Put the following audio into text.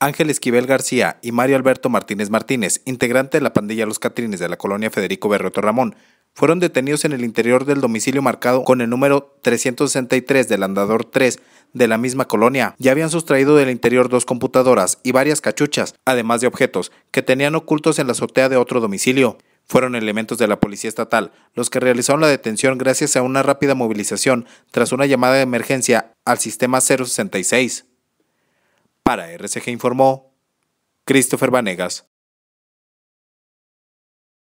Ángel Esquivel García y Mario Alberto Martínez Martínez, integrante de la pandilla Los Catrines de la colonia Federico Berreto Ramón, fueron detenidos en el interior del domicilio marcado con el número 363 del andador 3 de la misma colonia. Ya habían sustraído del interior dos computadoras y varias cachuchas, además de objetos que tenían ocultos en la azotea de otro domicilio. Fueron elementos de la Policía Estatal los que realizaron la detención gracias a una rápida movilización tras una llamada de emergencia al sistema 066. Para RCG informó Christopher Vanegas.